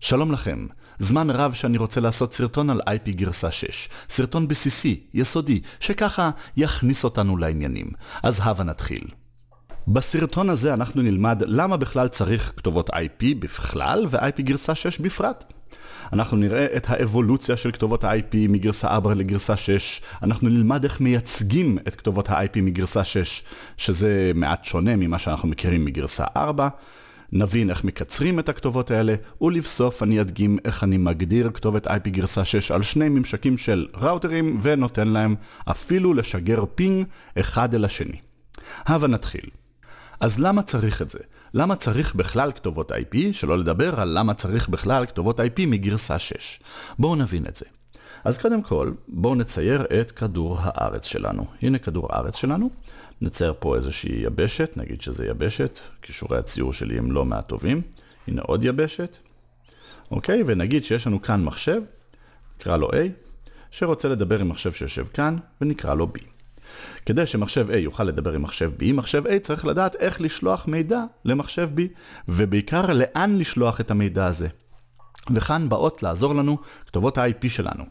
שלום לכם, זמן רב שאני רוצה לעשות סרטון על IP גרסה 6, סרטון בסיסי, יסודי, שככה יכניס אותנו לעניינים. אז הבה נתחיל. בסרטון הזה אנחנו נלמד למה בכלל צריך כתובות IP בכלל ו-IP גרסה 6 בפרט. אנחנו נראה את האבולוציה של כתובות ה-IP מגרסה 4 לגרסה 6, אנחנו נלמד איך מייצגים את כתובות ה-IP מגרסה 6, שזה מעט שונה ממה שאנחנו מכירים מגרסה 4. נבין איך מקצרים את הכתובות האלה, ולבסוף אני אדגים איך אני מגדיר כתובת IP גרסה 6 על שני ממשקים של ראוטרים, ונותן להם אפילו לשגר פינג אחד אל השני. הבה נתחיל. אז למה צריך את זה? למה צריך בכלל כתובות IP, שלא לדבר על למה צריך בכלל כתובות IP מגרסה 6. בואו נבין את זה. אז קודם כל, בואו נצייר את כדור הארץ שלנו. הנה כדור הארץ שלנו. נצייר פה איזושהי יבשת, נגיד שזה יבשת, כישורי הציור שלי הם לא מהטובים. הנה עוד יבשת. אוקיי, ונגיד שיש לנו כאן מחשב, נקרא לו A, שרוצה לדבר עם מחשב שיושב כאן, ונקרא לו B. כדי שמחשב A יוכל לדבר עם מחשב B, מחשב A צריך לדעת איך לשלוח מידע למחשב B, ובעיקר לאן לשלוח את המידע הזה. וכאן באות לעזור לנו כתובות ה-IP שלנו.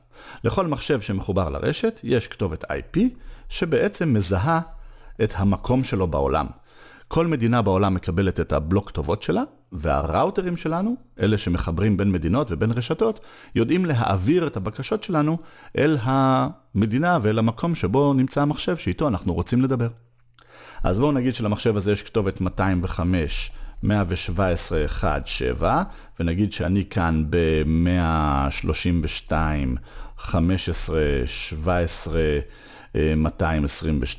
לכל מחשב שמחובר לרשת יש כתובת IP שבעצם מזהה את המקום שלו בעולם. כל מדינה בעולם מקבלת את הבלוק כתובות שלה, והראוטרים שלנו, אלה שמחברים בין מדינות ובין רשתות, יודעים להעביר את הבקשות שלנו אל המדינה ואל המקום שבו נמצא המחשב שאיתו אנחנו רוצים לדבר. אז בואו נגיד שלמחשב הזה יש כתובת 205. 117.1.7, ונגיד שאני כאן ב 13215171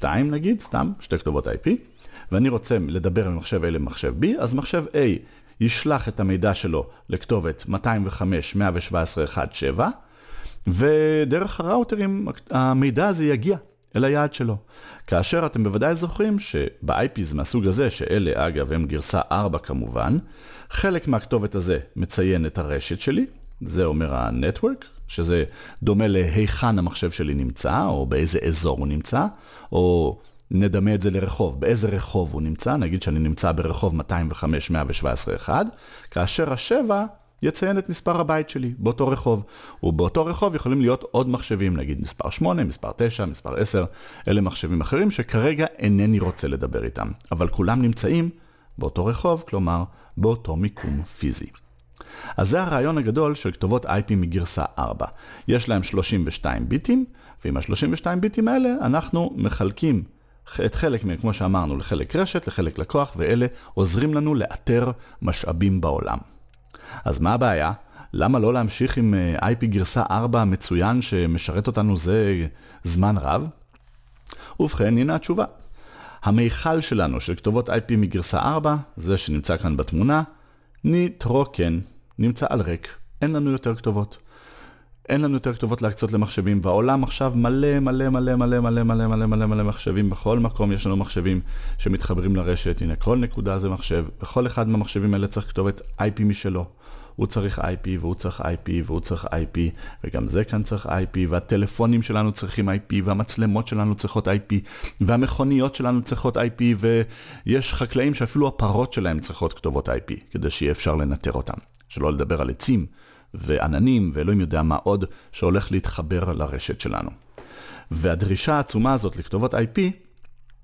אה, נגיד, סתם, שתי כתובות IP, ואני רוצה לדבר ממחשב A למחשב B, אז מחשב A ישלח את המידע שלו לכתובת 205.117.1.7, ודרך הראוטרים המידע הזה יגיע אל היעד שלו. כאשר אתם בוודאי זוכרים שב-IPs מהסוג הזה, שאלה אגב הם גרסה 4 כמובן, חלק מהכתובת הזה מציין את הרשת שלי, זה אומר ה-network, שזה דומה להיכן המחשב שלי נמצא, או באיזה אזור הוא נמצא, או נדמה את זה לרחוב, באיזה רחוב הוא נמצא, נגיד שאני נמצא ברחוב 205-117-1, כאשר השבע יציין את מספר הבית שלי באותו רחוב, ובאותו רחוב יכולים להיות עוד מחשבים, נגיד מספר 8, מספר 9, מספר 10, אלה מחשבים אחרים שכרגע אינני רוצה לדבר איתם, אבל כולם נמצאים באותו רחוב, כלומר באותו מיקום פיזי. אז זה הרעיון הגדול של כתובות IP מגרסה 4. יש להם 32 ביטים, ועם ה-32 ביטים האלה אנחנו מחלקים את חלק מהם, כמו שאמרנו, לחלק רשת, לחלק לקוח, ואלה עוזרים לנו לאתר משאבים בעולם. אז מה הבעיה? למה לא להמשיך עם אה, IP גרסה 4 המצוין שמשרת אותנו זה זמן רב? ובכן, הנה התשובה. המיכל שלנו של כתובות IP מגרסה 4, זה שנמצא כאן בתמונה, נתרוקן, נמצא על ריק, אין לנו יותר כתובות. אין לנו יותר כתובות להקצות למחשבים, והעולם עכשיו מלא מלא מלא מלא מלא מלא מלא מלא מלא מחשבים, בכל מקום יש לנו מחשבים שמתחברים לרשת, הנה כל נקודה זה מחשב, בכל אחד מהמחשבים האלה צריך כתובת IP משלו. הוא צריך IP והוא צריך IP והוא צריך IP וגם זה כאן צריך IP והטלפונים שלנו צריכים IP והמצלמות שלנו צריכות IP והמכוניות שלנו צריכות IP ויש חקלאים שאפילו הפרות שלהם צריכות כתובות IP כדי שיהיה אפשר לנטר אותם, שלא לדבר על עצים. ועננים, ואלוהים יודע מה עוד, שהולך להתחבר לרשת שלנו. והדרישה העצומה הזאת לכתובות IP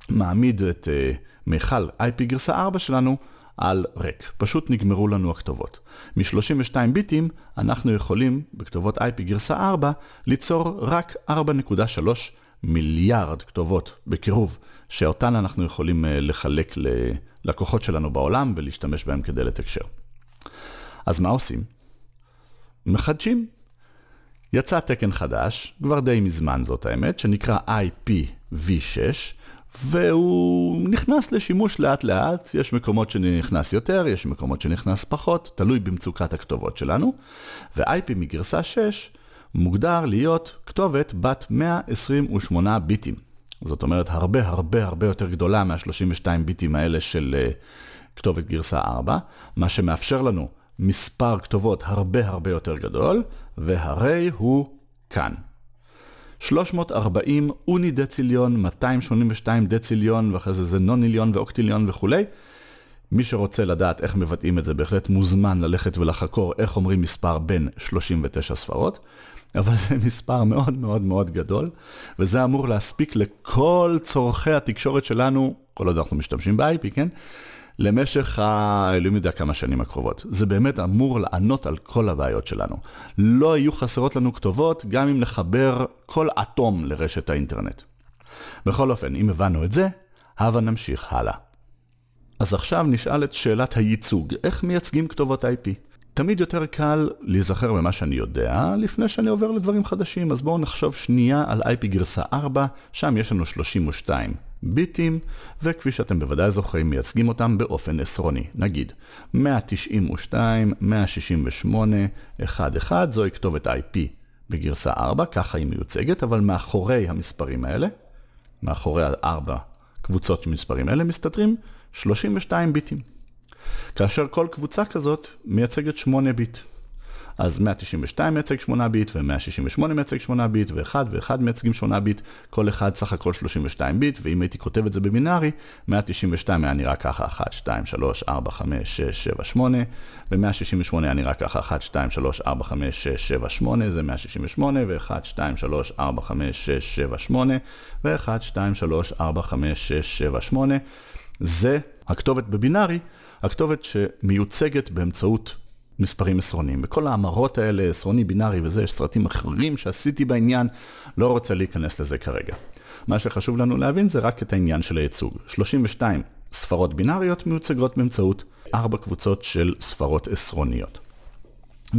מעמיד את uh, מיכל IP גרסה 4 שלנו על ריק. פשוט נגמרו לנו הכתובות. מ-32 ביטים אנחנו יכולים בכתובות IP גרסה 4 ליצור רק 4.3 מיליארד כתובות בקירוב, שאותן אנחנו יכולים uh, לחלק ללקוחות שלנו בעולם ולהשתמש בהם כדי לתקשר. אז מה עושים? מחדשים. יצא תקן חדש, כבר די מזמן זאת האמת, שנקרא IPv6, והוא נכנס לשימוש לאט לאט, יש מקומות שנכנס יותר, יש מקומות שנכנס פחות, תלוי במצוקת הכתובות שלנו, ו-IP מגרסה 6 מוגדר להיות כתובת בת 128 ביטים. זאת אומרת, הרבה הרבה הרבה יותר גדולה מה-32 ביטים האלה של uh, כתובת גרסה 4, מה שמאפשר לנו מספר כתובות הרבה הרבה יותר גדול, והרי הוא כאן. 340 אוני דציליון, 282 דציליון, ואחרי זה זה נוניליון ואוקטיליון וכולי. מי שרוצה לדעת איך מבטאים את זה בהחלט מוזמן ללכת ולחקור איך אומרים מספר בין 39 ספרות, אבל זה מספר מאוד מאוד מאוד גדול, וזה אמור להספיק לכל צורכי התקשורת שלנו, כל עוד אנחנו משתמשים ב-IP, כן? למשך ה... אלוהים יודע כמה שנים הקרובות. זה באמת אמור לענות על כל הבעיות שלנו. לא יהיו חסרות לנו כתובות, גם אם נחבר כל אטום לרשת האינטרנט. בכל אופן, אם הבנו את זה, הבה נמשיך הלאה. אז עכשיו נשאל את שאלת הייצוג, איך מייצגים כתובות IP? תמיד יותר קל להיזכר במה שאני יודע, לפני שאני עובר לדברים חדשים, אז בואו נחשוב שנייה על IP גרסה 4, שם יש לנו 32. ביטים, וכפי שאתם בוודאי זוכרים, מייצגים אותם באופן עשרוני. נגיד, 192, 168, 11, זוהי כתובת IP בגרסה 4, ככה היא מיוצגת, אבל מאחורי המספרים האלה, מאחורי ה-4 קבוצות של מספרים אלה, מסתתרים 32 ביטים. כאשר כל קבוצה כזאת מייצגת 8 ביט. אז 192 מייצג 8 ביט ו-168 מייצג 8 ביט ו-1 ו-1 מייצגים 8 ביט, כל אחד סך הכל 32 ביט, ואם הייתי כותב את זה בבינארי, 192 היה נראה ככה 1, 2, 3, 4, 5, 6, 7, 8, ו-168 היה נראה ככה 1, 2, 3, 4, 5, 6, 7, 8, זה 168, ו-1, 2, 3, 4, 5, 6, 7, 8, ו-1, 2, 3, 4, 5, 6, 7, 8. זה הכתובת בבינארי, הכתובת שמיוצגת באמצעות מספרים עשרוניים. בכל ההמרות האלה, עשרוני בינארי וזה, יש סרטים אחרים שעשיתי בעניין, לא רוצה להיכנס לזה כרגע. מה שחשוב לנו להבין זה רק את העניין של הייצוג. 32 ספרות בינאריות מיוצגות באמצעות 4 קבוצות של ספרות עשרוניות.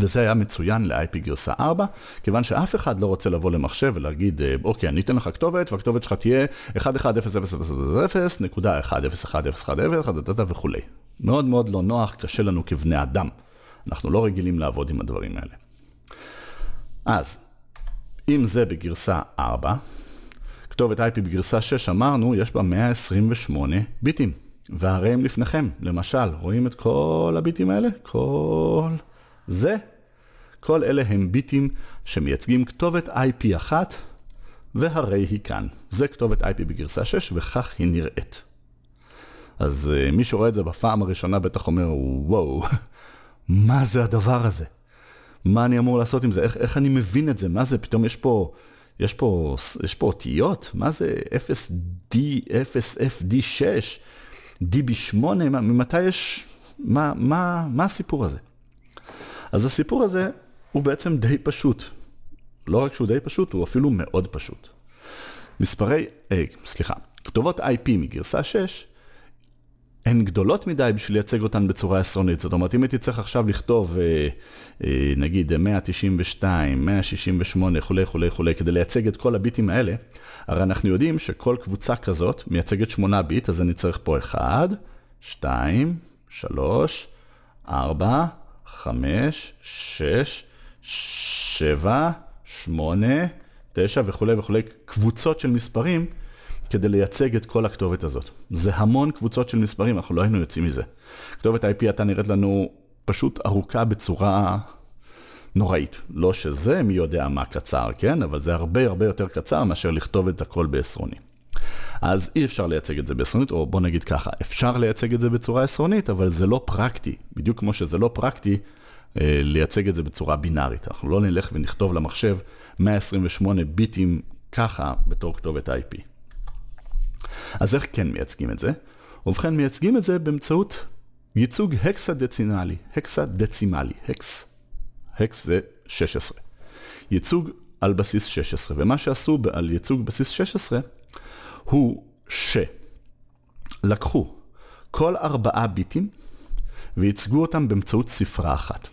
וזה היה מצוין ל-IP גרסה 4, כיוון שאף אחד לא רוצה לבוא למחשב ולהגיד, אוקיי, אני אתן לך כתובת, והכתובת שלך תהיה 1100.1010.1010 וכולי. מאוד מאוד לא נוח, קשה לנו כבני אדם. אנחנו לא רגילים לעבוד עם הדברים האלה. אז, אם זה בגרסה 4, כתובת IP בגרסה 6 אמרנו, יש בה 128 ביטים. והרי הם לפניכם, למשל, רואים את כל הביטים האלה? כל זה. כל אלה הם ביטים שמייצגים כתובת IP אחת, והרי היא כאן. זה כתובת IP בגרסה 6, וכך היא נראית. אז אה, מי שרואה את זה בפעם הראשונה בטח אומר, וואו, מה זה הדבר הזה? מה אני אמור לעשות עם זה? איך, איך אני מבין את זה? מה זה? פתאום יש פה, יש פה, יש פה אותיות? מה זה 0D, 0FD6, DB8? ממתי יש... מה, מה, מה הסיפור הזה? אז הסיפור הזה הוא בעצם די פשוט. לא רק שהוא די פשוט, הוא אפילו מאוד פשוט. מספרי, אי, אה, סליחה, כתובות IP מגרסה 6 הן גדולות מדי בשביל לייצג אותן בצורה עשרונית. זאת אומרת, אם הייתי צריך עכשיו לכתוב, אה, אה, נגיד, 192, 168, כולי כולי כולי, כדי לייצג את כל הביטים האלה, הרי אנחנו יודעים שכל קבוצה כזאת מייצגת 8 ביט, אז אני צריך פה 1, 2, 3, 4, 5, 6, 7, 8, 9 וכולי וכולי, קבוצות של מספרים. כדי לייצג את כל הכתובת הזאת. זה המון קבוצות של מספרים, אנחנו לא היינו יוצאים מזה. כתובת IP הייתה נראית לנו פשוט ארוכה בצורה נוראית. לא שזה מי יודע מה קצר, כן? אבל זה הרבה הרבה יותר קצר מאשר לכתוב את הכל בעשרוני. אז אי אפשר לייצג את זה בעשרונית, או בוא נגיד ככה, אפשר לייצג את זה בצורה עשרונית, אבל זה לא פרקטי. בדיוק כמו שזה לא פרקטי אה, לייצג את זה בצורה בינארית. אנחנו לא נלך ונכתוב למחשב 128 ביטים ככה בתור כתובת IP. אז איך כן מייצגים את זה? ובכן, מייצגים את זה באמצעות ייצוג הקסדצימלי, הקסדצימלי, הקס, הקס זה 16. ייצוג על בסיס 16, ומה שעשו על ייצוג בסיס 16 הוא שלקחו כל ארבעה ביטים וייצגו אותם באמצעות ספרה אחת.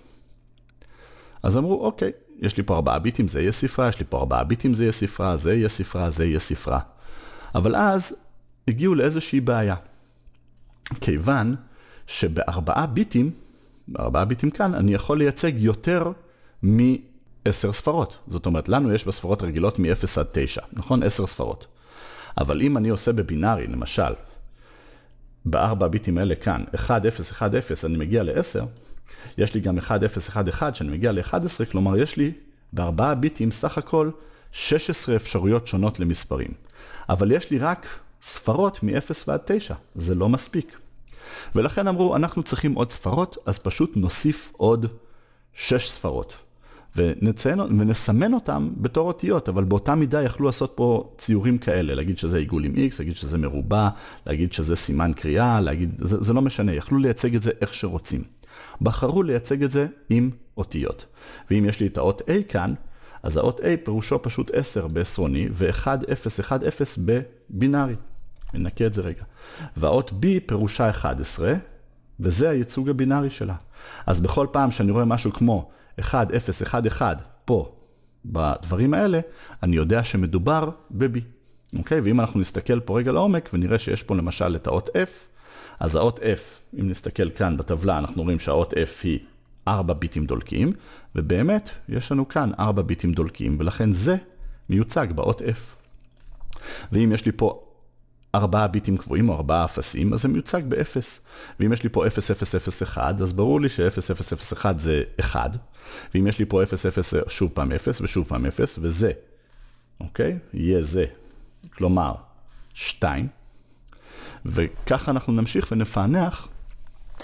אז אמרו, אוקיי, יש לי פה ארבעה ביטים, זה יהיה ספרה, יש לי פה ארבעה ביטים, זה יהיה ספרה, זה יהיה ספרה, זה יהיה ספרה. אבל אז הגיעו לאיזושהי בעיה. כיוון שבארבעה ביטים, בארבעה ביטים כאן, אני יכול לייצג יותר מ-10 ספרות. זאת אומרת, לנו יש בספרות רגילות מ-0 עד 9, נכון? 10 ספרות. אבל אם אני עושה בבינארי, למשל, בארבע ביטים האלה כאן, 1, 0, 1, 0, אני מגיע ל-10, יש לי גם 1, 0, 1, 1, שאני מגיע ל-11, כלומר יש לי בארבעה ביטים סך הכל 16 אפשרויות שונות למספרים. אבל יש לי רק ספרות מ-0 ועד 9, זה לא מספיק. ולכן אמרו, אנחנו צריכים עוד ספרות, אז פשוט נוסיף עוד 6 ספרות. ונציין, ונסמן אותם בתור אותיות, אבל באותה מידה יכלו לעשות פה ציורים כאלה, להגיד שזה עיגול עם x, להגיד שזה מרובע, להגיד שזה סימן קריאה, להגיד, זה, זה לא משנה, יכלו לייצג את זה איך שרוצים. בחרו לייצג את זה עם אותיות. ואם יש לי את האות a כאן, אז האות a פירושו פשוט 10 בעשרוני ו-1, 0, 1, 0 בבינארי. ננקה את זה רגע. והאות B פירושה 11, וזה הייצוג הבינארי שלה. אז בכל פעם שאני רואה משהו כמו 1, 0, 1, 1, פה, בדברים האלה, אני יודע שמדובר ב-B. אוקיי? ואם אנחנו נסתכל פה רגע לעומק ונראה שיש פה למשל את האות F, אז האות F, אם נסתכל כאן בטבלה, אנחנו רואים שהאות F היא 4 ביטים דולקים, ובאמת, יש לנו כאן 4 ביטים דולקים, ולכן זה מיוצג באות F. ואם יש לי פה ארבעה ביטים קבועים או ארבעה אפסים, אז זה מיוצג באפס. ואם יש לי פה 0001, אז ברור לי ש-0001 זה 1, ואם יש לי פה 00 זה שוב פעם 0 ושוב פעם 0, וזה, אוקיי? יהיה זה. כלומר, 2. וככה אנחנו נמשיך ונפענח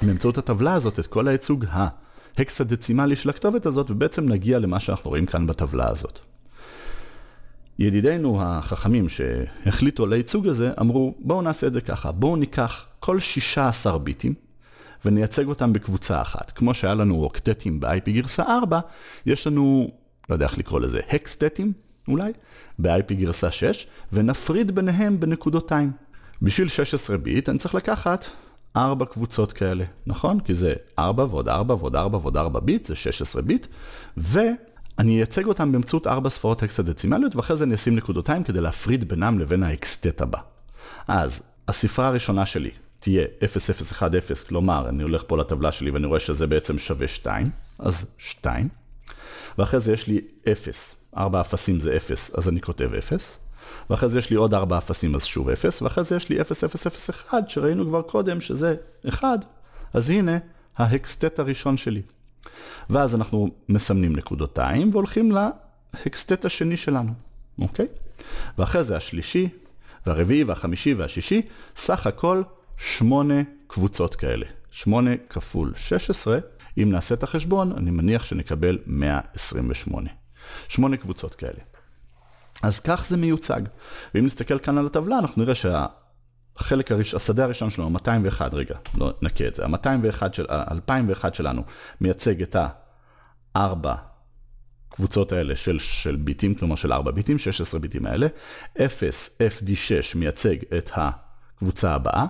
באמצעות הטבלה הזאת את כל הייצוג ההקסדצימלי של הכתובת הזאת, ובעצם נגיע למה שאנחנו רואים כאן בטבלה הזאת. ידידינו החכמים שהחליטו על הייצוג הזה, אמרו בואו נעשה את זה ככה, בואו ניקח כל 16 ביטים ונייצג אותם בקבוצה אחת. כמו שהיה לנו אוקטטים ב-IP גרסה 4, יש לנו, לא יודע איך לקרוא לזה, הקסטטים אולי, ב-IP גרסה 6, ונפריד ביניהם בנקודותיים. בשביל 16 ביט אני צריך לקחת 4 קבוצות כאלה, נכון? כי זה 4 ועוד 4 ועוד 4 ועוד 4 ביט, זה 16 ביט, ו... אני אייצג אותם באמצעות ארבע ספרות הקסדצימליות, ואחרי זה אני אשים נקודותיים כדי להפריד בינם לבין האקסטט הבא. אז, הספרה הראשונה שלי תהיה 0010, כלומר, אני הולך פה לטבלה שלי ואני רואה שזה בעצם שווה 2, אז 2. ואחרי זה יש לי 0, 4 אפסים זה 0, אז אני כותב 0. ואחרי זה יש לי עוד 4 אפסים, אז שוב 0. ואחרי זה יש לי 0001, שראינו כבר קודם שזה 1. אז הנה, ההקסטט הראשון שלי. ואז אנחנו מסמנים נקודותיים והולכים להקסטט השני שלנו, אוקיי? ואחרי זה השלישי, והרביעי, והחמישי, והשישי, סך הכל שמונה קבוצות כאלה. שמונה כפול 16, אם נעשה את החשבון, אני מניח שנקבל 128. שמונה קבוצות כאלה. אז כך זה מיוצג. ואם נסתכל כאן על הטבלה, אנחנו נראה שה... החלק הראשון, השדה הראשון שלנו, 201 רגע, לא נקה את זה, ה-201 של, ה-2001 שלנו מייצג את הארבע קבוצות האלה של, של ביטים, כלומר של ארבע ביטים, 16 ביטים האלה, 0, FD6 מייצג את הקבוצה הבאה,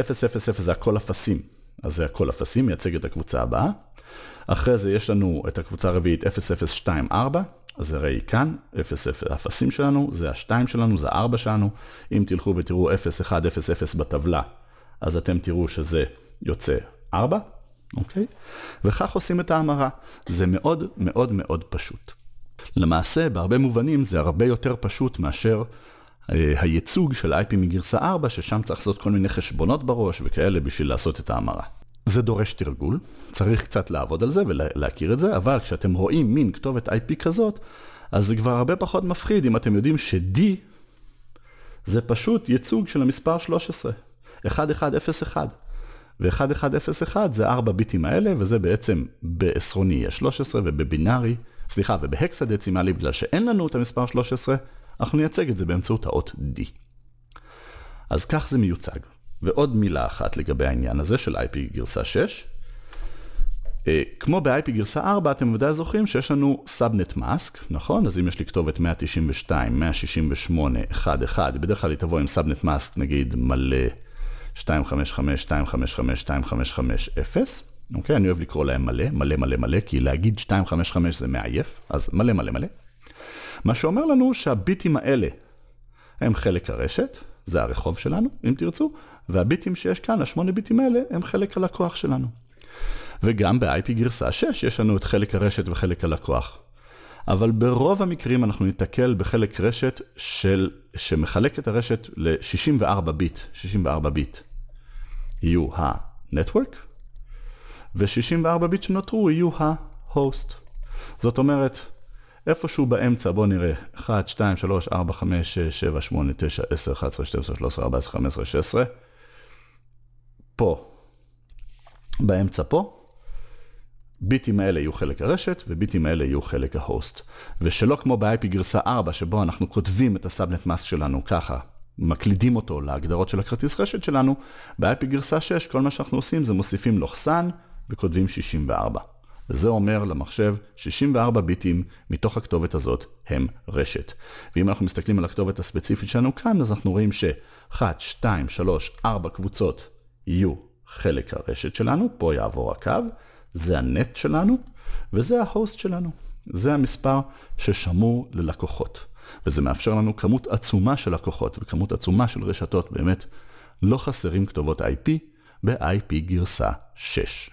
0, 0, 0 זה הכל אפסים, אז זה הכל אפסים, מייצג את הקבוצה הבאה, אחרי זה יש לנו את הקבוצה הרביעית 0024, אז הרי כאן 0, 0, האפסים שלנו, זה ה-2 שלנו, זה ה-4 שלנו. אם תלכו ותראו 0, 1, 0, 0 בטבלה, אז אתם תראו שזה יוצא 4, אוקיי? וכך עושים את ההמרה. זה מאוד מאוד מאוד פשוט. למעשה, בהרבה מובנים זה הרבה יותר פשוט מאשר אה, הייצוג של IP מגרסה 4, ששם צריך לעשות כל מיני חשבונות בראש וכאלה בשביל לעשות את ההמרה. זה דורש תרגול, צריך קצת לעבוד על זה ולהכיר את זה, אבל כשאתם רואים מין כתובת IP כזאת, אז זה כבר הרבה פחות מפחיד אם אתם יודעים ש-D זה פשוט ייצוג של המספר 13, 1101. ו-1101 זה 4 ביטים האלה, וזה בעצם בעשרוני יהיה 13 ובבינארי, סליחה, ובהקסדצימלי, בגלל שאין לנו את המספר 13, אנחנו נייצג את זה באמצעות האות D. אז כך זה מיוצג. ועוד מילה אחת לגבי העניין הזה של IP גרסה 6. אה, כמו ב-IP גרסה 4, אתם בוודאי זוכרים שיש לנו סאבנט מאסק, נכון? אז אם יש לי כתובת 192, 168, 1, 1, בדרך כלל היא תבוא עם סאבנט מאסק נגיד מלא 255, 255, 255, 0. אוקיי? אני אוהב לקרוא להם מלא, מלא מלא מלא, כי להגיד 255 זה מעייף, אז מלא מלא מלא. מה שאומר לנו שהביטים האלה הם חלק הרשת, זה הרחוב שלנו, אם תרצו, והביטים שיש כאן, השמונה ביטים האלה, הם חלק הלקוח שלנו. וגם ב-IP גרסה 6 יש לנו את חלק הרשת וחלק הלקוח. אבל ברוב המקרים אנחנו ניתקל בחלק רשת של, שמחלק את הרשת ל-64 ביט, 64 ביט יהיו ה-network, ו-64 ביט שנותרו יהיו ה-host. זאת אומרת, איפשהו באמצע, בואו נראה, 1, 2, 3, 4, 5, 6, 7, 8, 9, 10, 11, 12, 13, 14, 15, 16, פה, באמצע פה, ביטים האלה יהיו חלק הרשת, וביטים האלה יהיו חלק ההוסט. ושלא כמו ב-IP גרסה 4, שבו אנחנו כותבים את הסאבנט מאסק שלנו ככה, מקלידים אותו להגדרות של הכרטיס רשת שלנו, ב-IP גרסה 6, כל מה שאנחנו עושים זה מוסיפים לוחסן וכותבים 64. וזה אומר למחשב 64 ביטים מתוך הכתובת הזאת הם רשת. ואם אנחנו מסתכלים על הכתובת הספציפית שלנו כאן, אז אנחנו רואים ש-1, 2, 3, 4 קבוצות יהיו חלק הרשת שלנו, פה יעבור הקו, זה הנט שלנו, וזה ההוסט שלנו. זה המספר ששמור ללקוחות. וזה מאפשר לנו כמות עצומה של לקוחות וכמות עצומה של רשתות, באמת לא חסרים כתובות IP ב-IP גרסה 6.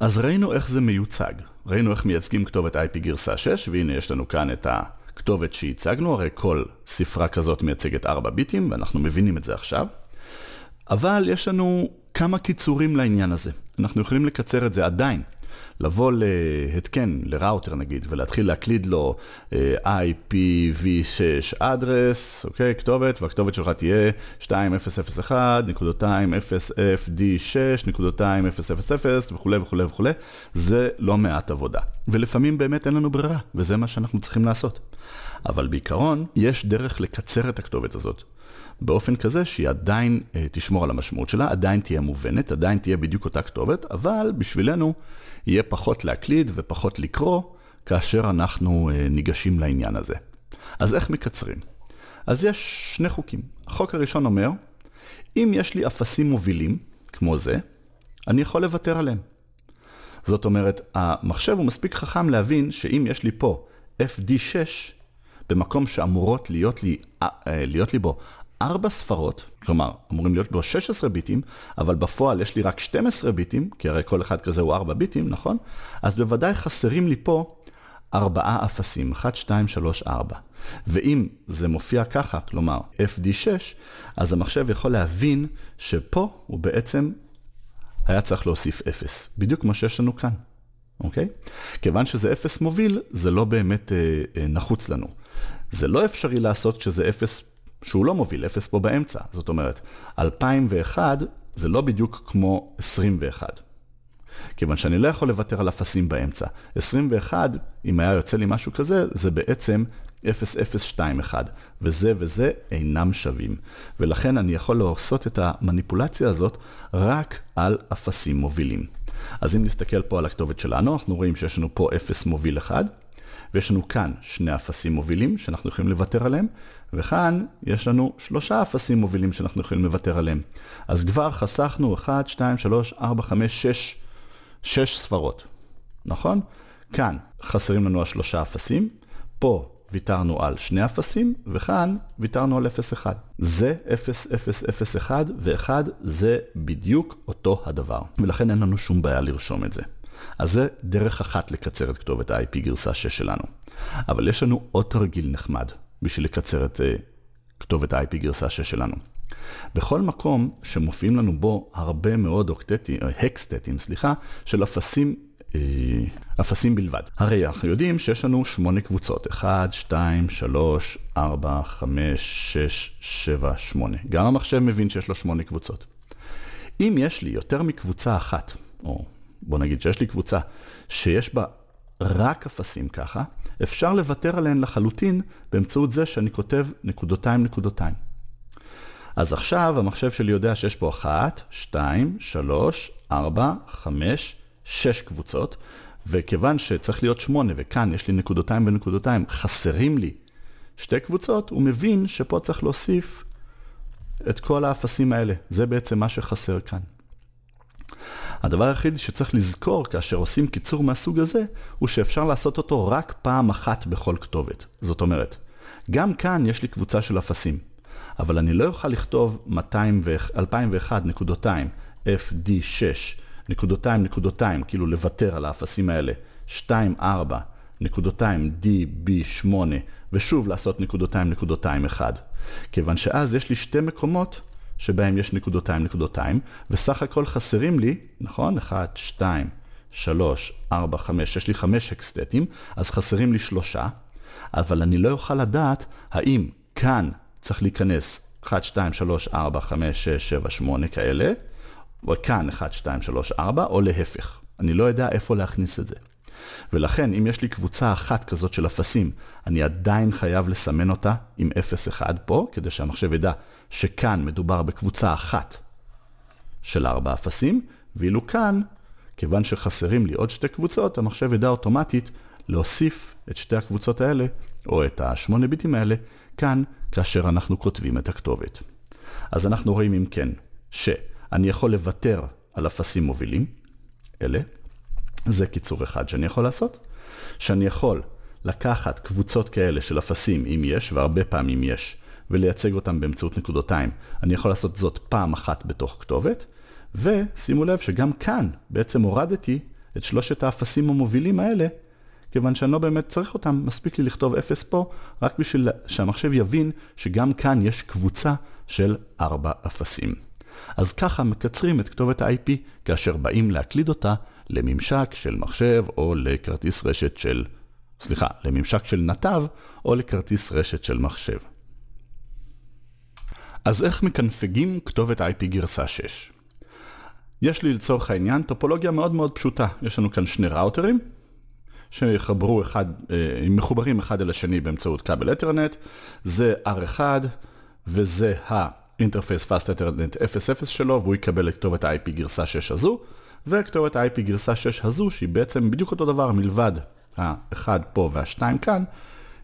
אז ראינו איך זה מיוצג, ראינו איך מייצגים כתובת IP גרסה 6, והנה יש לנו כאן את הכתובת שהצגנו, הרי כל ספרה כזאת מייצגת 4 ביטים, ואנחנו מבינים את זה עכשיו. אבל יש לנו כמה קיצורים לעניין הזה. אנחנו יכולים לקצר את זה עדיין. לבוא להתקן, לראוטר נגיד, ולהתחיל להקליד לו אה, IPv6 address, אוקיי, okay, כתובת, והכתובת שלך תהיה 2001.0fd6.2000 וכולי וכולי וכולי, זה לא מעט עבודה. ולפעמים באמת אין לנו ברירה, וזה מה שאנחנו צריכים לעשות. אבל בעיקרון, יש דרך לקצר את הכתובת הזאת. באופן כזה שהיא עדיין אה, תשמור על המשמעות שלה, עדיין תהיה מובנת, עדיין תהיה בדיוק אותה כתובת, אבל בשבילנו יהיה פחות להקליד ופחות לקרוא כאשר אנחנו אה, ניגשים לעניין הזה. אז איך מקצרים? אז יש שני חוקים. החוק הראשון אומר, אם יש לי אפסים מובילים, כמו זה, אני יכול לוותר עליהם. זאת אומרת, המחשב הוא מספיק חכם להבין שאם יש לי פה FD6, במקום שאמורות להיות לי, אה, להיות לי בו ארבע ספרות, כלומר, אמורים להיות בו 16 ביטים, אבל בפועל יש לי רק 12 ביטים, כי הרי כל אחד כזה הוא ארבע ביטים, נכון? אז בוודאי חסרים לי פה ארבעה אפסים, 1, 2, 3, 4. ואם זה מופיע ככה, כלומר FD6, אז המחשב יכול להבין שפה הוא בעצם היה צריך להוסיף 0, בדיוק כמו שיש לנו כאן, אוקיי? כיוון שזה 0 מוביל, זה לא באמת אה, אה, נחוץ לנו. זה לא אפשרי לעשות כשזה 0 שהוא לא מוביל, אפס פה באמצע. זאת אומרת, 2001 זה לא בדיוק כמו 21. כיוון שאני לא יכול לוותר על אפסים באמצע. 21, אם היה יוצא לי משהו כזה, זה בעצם 0021, וזה וזה אינם שווים. ולכן אני יכול לעשות את המניפולציה הזאת רק על אפסים מובילים. אז אם נסתכל פה על הכתובת שלנו, אנחנו רואים שיש לנו פה 0 מוביל 1, ויש לנו כאן שני אפסים מובילים שאנחנו יכולים לוותר עליהם, וכאן יש לנו שלושה אפסים מובילים שאנחנו יכולים לוותר עליהם. אז כבר חסכנו 1, 2, 3, 4, 5, 6, 6 ספרות, נכון? כאן חסרים לנו השלושה אפסים, פה ויתרנו על שני אפסים, וכאן ויתרנו על 0-1. זה 0, 0, 0, 1 ו-1 זה בדיוק אותו הדבר, ולכן אין לנו שום בעיה לרשום את זה. אז זה דרך אחת לקצר את כתובת ה-IP גרסה 6 שלנו. אבל יש לנו עוד תרגיל נחמד בשביל לקצר את uh, כתובת ה-IP גרסה 6 שלנו. בכל מקום שמופיעים לנו בו הרבה מאוד אוקטטים, אה, הקסטטים, סליחה, של אפסים, אה, אפסים בלבד. הרי אנחנו יודעים שיש לנו שמונה קבוצות, 1, 2, 3, 4, 5, 6, 7, 8. גם המחשב מבין שיש לו שמונה קבוצות. אם יש לי יותר מקבוצה אחת, או בוא נגיד שיש לי קבוצה שיש בה רק אפסים ככה, אפשר לוותר עליהן לחלוטין באמצעות זה שאני כותב נקודותיים נקודותיים. אז עכשיו המחשב שלי יודע שיש פה אחת, שתיים, שלוש, ארבע, חמש, שש קבוצות, וכיוון שצריך להיות שמונה וכאן יש לי נקודותיים ונקודותיים, חסרים לי שתי קבוצות, הוא מבין שפה צריך להוסיף את כל האפסים האלה. זה בעצם מה שחסר כאן. הדבר היחיד שצריך לזכור כאשר עושים קיצור מהסוג הזה, הוא שאפשר לעשות אותו רק פעם אחת בכל כתובת. זאת אומרת, גם כאן יש לי קבוצה של אפסים, אבל אני לא אוכל לכתוב 2001.2fd6 נקודותיים נקודותיים, כאילו לוותר על האפסים האלה, 2, 4, נקודותיים d, b, 8 ושוב לעשות נקודותיים נקודותיים 1, כיוון שאז יש לי שתי מקומות שבהם יש נקודותיים, נקודותיים, וסך הכל חסרים לי, נכון? 1, 2, 3, 4, 5, יש לי 5 אקסטטים, אז חסרים לי 3, אבל אני לא אוכל לדעת האם כאן צריך להיכנס 1, 2, 3, 4, 5, 6, 7, 8 כאלה, או כאן 1, 2, 3, 4, או להפך. אני לא יודע איפה להכניס את זה. ולכן, אם יש לי קבוצה אחת כזאת של אפסים, אני עדיין חייב לסמן אותה עם 0-1 פה, כדי שהמחשב ידע שכאן מדובר בקבוצה אחת של ארבע אפסים, ואילו כאן, כיוון שחסרים לי עוד שתי קבוצות, המחשב ידע אוטומטית להוסיף את שתי הקבוצות האלה, או את השמונה ביטים האלה, כאן, כאשר אנחנו כותבים את הכתובת. אז אנחנו רואים אם כן, שאני יכול לוותר על אפסים מובילים, אלה, זה קיצור אחד שאני יכול לעשות, שאני יכול לקחת קבוצות כאלה של אפסים, אם יש, והרבה פעמים יש, ולייצג אותם באמצעות נקודותיים. אני יכול לעשות זאת פעם אחת בתוך כתובת, ושימו לב שגם כאן בעצם הורדתי את שלושת האפסים המובילים האלה, כיוון שאני לא באמת צריך אותם, מספיק לי לכתוב אפס פה, רק בשביל שהמחשב יבין שגם כאן יש קבוצה של ארבע אפסים. אז ככה מקצרים את כתובת ה-IP כאשר באים להקליד אותה לממשק של מחשב או לכרטיס רשת של, סליחה, לממשק של נתב או לכרטיס רשת של מחשב. אז איך מקנפגים כתובת IP גרסה 6? יש לי לצורך העניין טופולוגיה מאוד מאוד פשוטה, יש לנו כאן שני ראוטרים שיחברו אחד, אה, מחוברים אחד אל השני באמצעות כבל אתרנט, זה R1 וזה האינטרפייס פאסט אתרנט 00 שלו והוא יקבל את כתובת ה-IP גרסה 6 הזו, וכתובת ה-IP גרסה 6 הזו שהיא בעצם בדיוק אותו דבר מלבד ה-1 פה וה-2 כאן,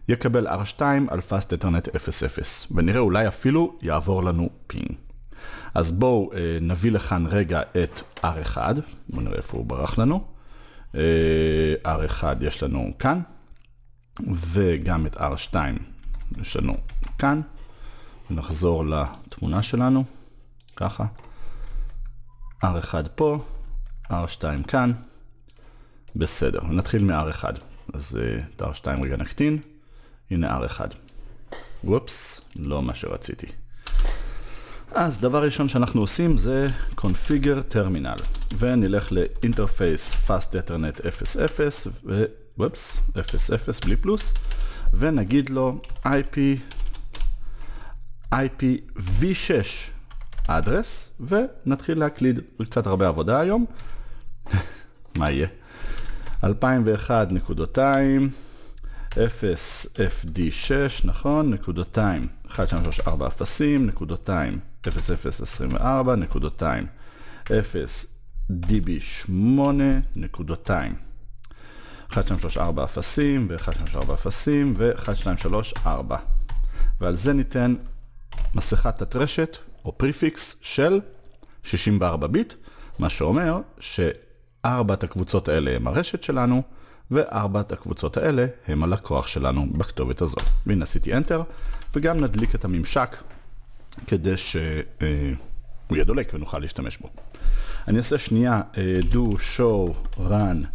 יקבל R2 על fast ethernet 00, ונראה אולי אפילו יעבור לנו פינג. אז בואו אה, נביא לכאן רגע את R1, בואו נראה איפה הוא ברח לנו. אה, R1 יש לנו כאן, וגם את R2 יש לנו כאן. נחזור לתמונה שלנו, ככה. R1 פה, R2 כאן. בסדר, נתחיל מ-R1. אז אה, את R2 רגע נקטין. הנה R1. וופס, לא מה שרציתי. אז דבר ראשון שאנחנו עושים זה configure terminal ונלך לאינטרפייס fast ethernet 00 ו... וופס, 00 בלי פלוס ונגיד לו IP IP v 6 אדרס ונתחיל להקליד קצת הרבה עבודה היום מה יהיה? 2001 נקודותיים 0FD6, נכון, נקודתיים 1, 2, 3, 4 אפסים, נקודתיים 0, 0, 24, נקודתיים 0DB8, נקודתיים 1, 2, 3, 4 אפסים, ו-1, 2, 3, 4 אפסים, ו-1, 2, 3, 4. ועל זה ניתן מסכת תת-רשת, או פריפיקס, של 64 ביט, מה שאומר שארבעת הקבוצות האלה הם הרשת שלנו, וארבעת הקבוצות האלה הם הלקוח שלנו בכתובת הזו. והנה עשיתי Enter, וגם נדליק את הממשק כדי שהוא אה, יהיה דולק ונוכל להשתמש בו. אני אעשה שנייה אה, do show run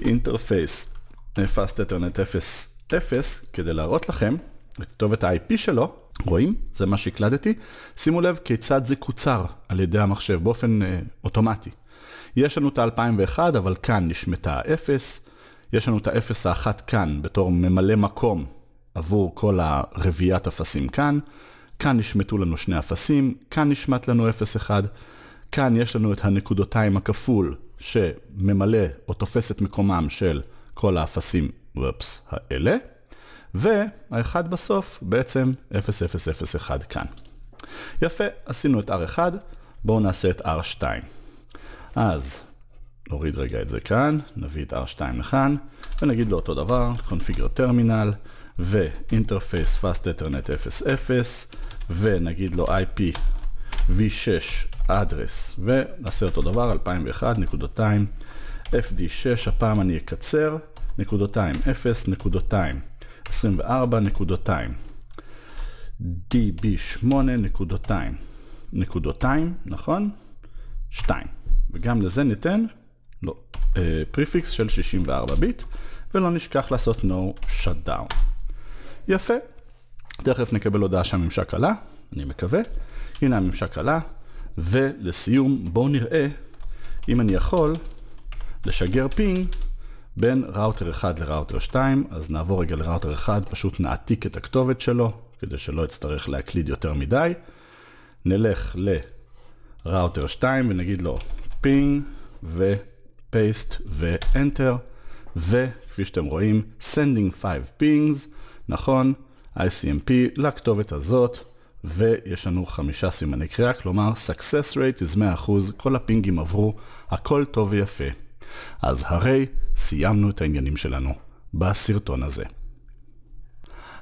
interface fast ethernet 0 0 כדי להראות לכם את כתובת ה-IP שלו, רואים? זה מה שהקלדתי. שימו לב כיצד זה קוצר על ידי המחשב באופן אה, אוטומטי. יש לנו את ה-2001, אבל כאן נשמטה ה-0, יש לנו את האפס האחת כאן בתור ממלא מקום עבור כל הרביעיית אפסים כאן. כאן נשמטו לנו שני אפסים, כאן נשמט לנו אפס אחד, כאן יש לנו את הנקודותיים הכפול שממלא או תופס את מקומם של כל האפסים ופס, האלה, והאחד בסוף בעצם 0-0-0-1 כאן. יפה, עשינו את R1, בואו נעשה את R2. אז נוריד רגע את זה כאן, נביא את R2 לכאן, ונגיד לו אותו דבר, configure terminal, ואינטרפייס fast ethernet 00, ונגיד לו IP v6 address, ונעשה אותו דבר, 2001 נקודתיים, fd6, הפעם אני אקצר, נקודתיים 0, נקודתיים 24, נקודתיים db8, נקודתיים, נקודתיים, נכון? 2. וגם לזה ניתן לא, פריפיקס אה, של 64 ביט, ולא נשכח לעשות no shutdown. יפה, תכף נקבל הודעה שהממשק עלה, אני מקווה. הנה הממשק עלה, ולסיום בואו נראה אם אני יכול לשגר פינג בין ראוטר 1 לראוטר 2, אז נעבור רגע לראוטר 1, פשוט נעתיק את הכתובת שלו, כדי שלא אצטרך להקליד יותר מדי. נלך לראוטר 2 ונגיד לו פינג ו... paste ו-enter, וכפי שאתם רואים, sending 5 pings, נכון, ICMP לכתובת הזאת, ויש לנו חמישה סימני קריאה, כלומר success rate is 100%, כל הפינגים עברו, הכל טוב ויפה. אז הרי סיימנו את העניינים שלנו בסרטון הזה.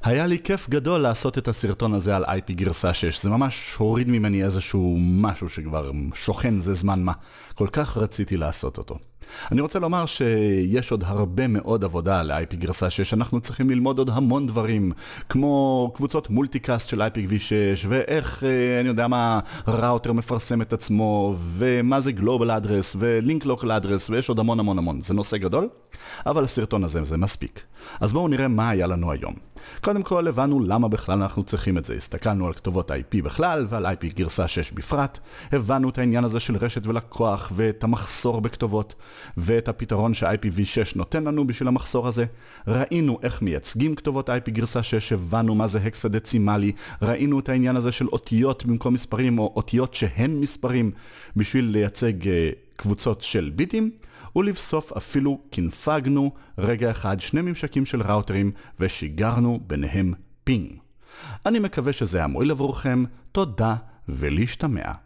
היה לי כיף גדול לעשות את הסרטון הזה על IP גרסה 6, זה ממש הוריד ממני איזשהו משהו שכבר שוכן זה זמן מה. כל כך רציתי לעשות אותו. אני רוצה לומר שיש עוד הרבה מאוד עבודה ל IP גרסה 6, אנחנו צריכים ללמוד עוד המון דברים, כמו קבוצות מולטיקאסט של IPv6, ואיך, אה, אני יודע מה, ראוטר מפרסם את עצמו, ומה זה גלובל אדרס, ולינק לוקל אדרס, ויש עוד המון המון המון. זה נושא גדול, אבל הסרטון הזה זה מספיק. אז בואו נראה מה היה לנו היום. קודם כל הבנו למה בכלל אנחנו צריכים את זה, הסתכלנו על כתובות IP בכלל ועל IP גרסה 6 בפרט, הבנו את העניין הזה של רשת ולקוח ואת המחסור בכתובות ואת הפתרון ש-IPv6 נותן לנו בשביל המחסור הזה, ראינו איך מייצגים כתובות IP גרסה 6, הבנו מה זה הקסדצימלי, ראינו את העניין הזה של אותיות במקום מספרים או אותיות שהן מספרים בשביל לייצג uh, קבוצות של ביטים. ולבסוף אפילו קינפגנו רגע אחד שני ממשקים של ראוטרים ושיגרנו ביניהם פינג. אני מקווה שזה היה מועיל עבורכם, תודה ולהשתמע.